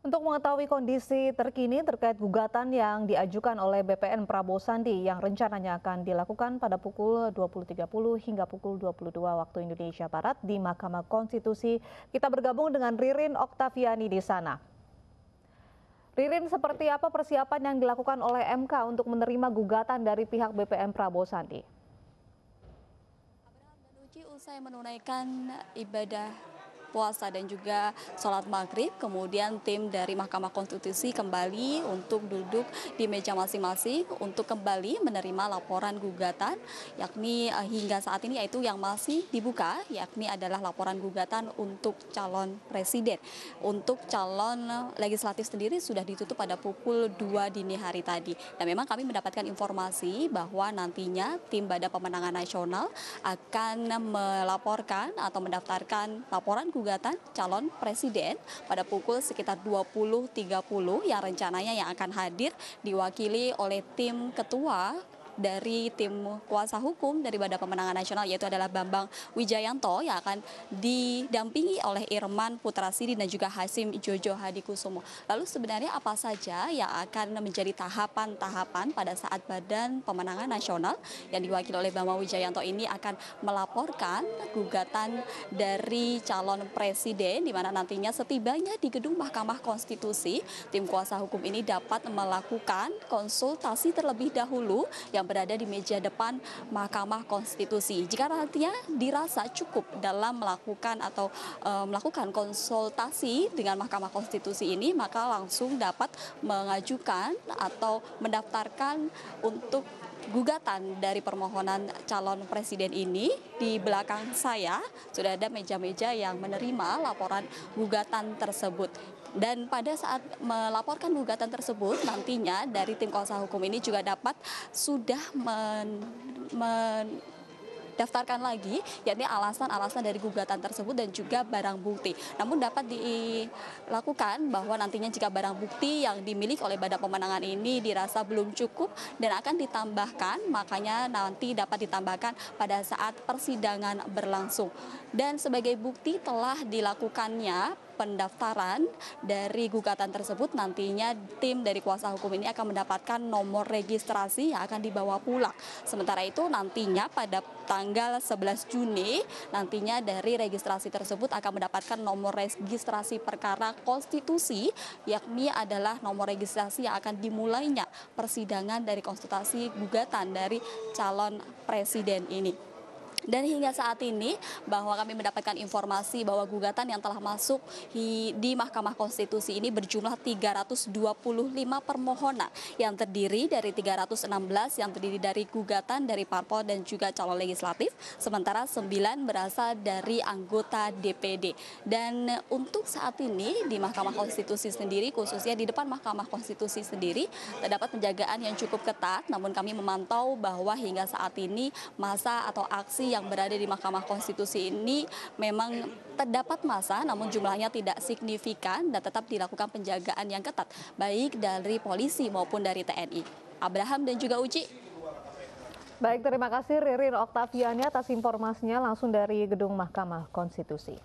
Untuk mengetahui kondisi terkini terkait gugatan yang diajukan oleh BPN Prabowo Sandi yang rencananya akan dilakukan pada pukul 20.30 hingga pukul 22 waktu Indonesia Barat di Mahkamah Konstitusi, kita bergabung dengan Ririn Oktaviani di sana. Ririn, seperti apa persiapan yang dilakukan oleh MK untuk menerima gugatan dari pihak BPN Prabowo Sandi? Usai menunaikan ibadah puasa dan juga sholat maghrib. Kemudian tim dari Mahkamah Konstitusi kembali untuk duduk di meja masing-masing untuk kembali menerima laporan gugatan yakni eh, hingga saat ini yaitu yang masih dibuka yakni adalah laporan gugatan untuk calon presiden. Untuk calon legislatif sendiri sudah ditutup pada pukul 2 dini hari tadi. Dan memang kami mendapatkan informasi bahwa nantinya tim Badan Pemenangan Nasional akan melaporkan atau mendaftarkan laporan gugatan gugatan calon presiden pada pukul sekitar 20.30 yang rencananya yang akan hadir diwakili oleh tim ketua dari tim kuasa hukum dari Badan Pemenangan Nasional yaitu adalah Bambang Wijayanto yang akan didampingi oleh Irman putra sidi dan juga Hasim Jojo Hadikusumo. Lalu sebenarnya apa saja yang akan menjadi tahapan-tahapan pada saat Badan Pemenangan Nasional yang diwakili oleh Bambang Wijayanto ini akan melaporkan gugatan dari calon presiden di mana nantinya setibanya di gedung Mahkamah Konstitusi tim kuasa hukum ini dapat melakukan konsultasi terlebih dahulu yang berada di meja depan Mahkamah Konstitusi. Jika nantinya dirasa cukup dalam melakukan atau e, melakukan konsultasi dengan Mahkamah Konstitusi ini, maka langsung dapat mengajukan atau mendaftarkan untuk gugatan dari permohonan calon presiden ini di belakang saya sudah ada meja-meja yang menerima laporan gugatan tersebut. Dan pada saat melaporkan gugatan tersebut nantinya dari tim kuasa hukum ini juga dapat sudah men, men daftarkan lagi yakni alasan-alasan dari gugatan tersebut dan juga barang bukti. Namun dapat dilakukan bahwa nantinya jika barang bukti yang dimiliki oleh badan pemenangan ini dirasa belum cukup dan akan ditambahkan makanya nanti dapat ditambahkan pada saat persidangan berlangsung. Dan sebagai bukti telah dilakukannya pendaftaran dari gugatan tersebut nantinya tim dari kuasa hukum ini akan mendapatkan nomor registrasi yang akan dibawa pulang. Sementara itu nantinya pada tanggal 11 Juni nantinya dari registrasi tersebut akan mendapatkan nomor registrasi perkara konstitusi yakni adalah nomor registrasi yang akan dimulainya persidangan dari konsultasi gugatan dari calon presiden ini. Dan hingga saat ini bahwa kami mendapatkan informasi bahwa gugatan yang telah masuk di Mahkamah Konstitusi ini berjumlah 325 permohonan yang terdiri dari 316 yang terdiri dari gugatan dari parpol dan juga calon legislatif, sementara 9 berasal dari anggota DPD. Dan untuk saat ini di Mahkamah Konstitusi sendiri, khususnya di depan Mahkamah Konstitusi sendiri, terdapat penjagaan yang cukup ketat, namun kami memantau bahwa hingga saat ini masa atau aksi yang berada di Mahkamah Konstitusi ini memang terdapat masa namun jumlahnya tidak signifikan dan tetap dilakukan penjagaan yang ketat baik dari polisi maupun dari TNI. Abraham dan juga Uci. Baik, terima kasih Ririn Oktaviani atas informasinya langsung dari Gedung Mahkamah Konstitusi.